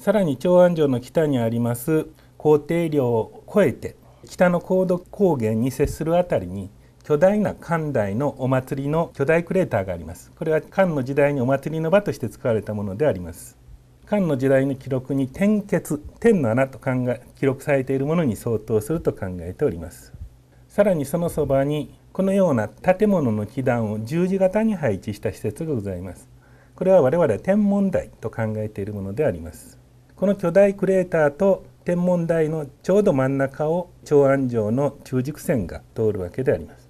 さらに長安城の北にあります皇帝領を越えて北の高度高原に接する辺りに巨大な漢代のお祭りの巨大クレーターがありますこれは漢の時代にお祭りの場として使われたものであります漢の時代の記録に天結天の穴と考え記録されているものに相当すると考えておりますさらにそのそばにこのような建物の基壇を十字型に配置した施設がございますこれは我々は天文台と考えているものでありますこの巨大クレーターと天文台のちょうど真ん中を長安城の中軸線が通るわけであります。